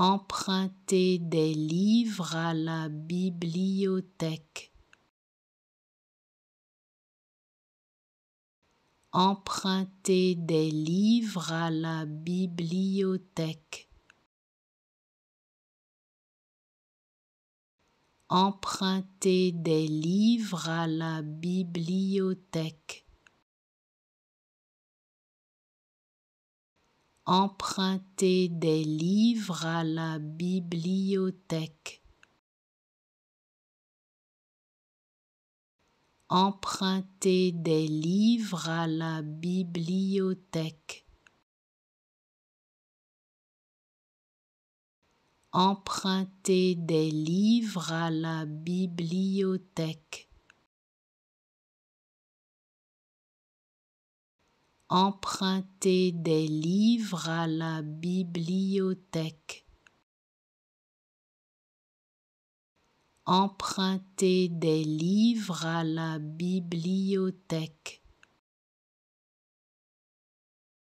emprunter des livres à la bibliothèque. Emprunter des livres à la bibliothèque. Emprunter des livres à la bibliothèque. emprunter des livres à la bibliothèque. Emprunter des livres à la bibliothèque. Emprunter des livres à la bibliothèque. emprunter des livres à la bibliothèque. Emprunter des livres à la bibliothèque.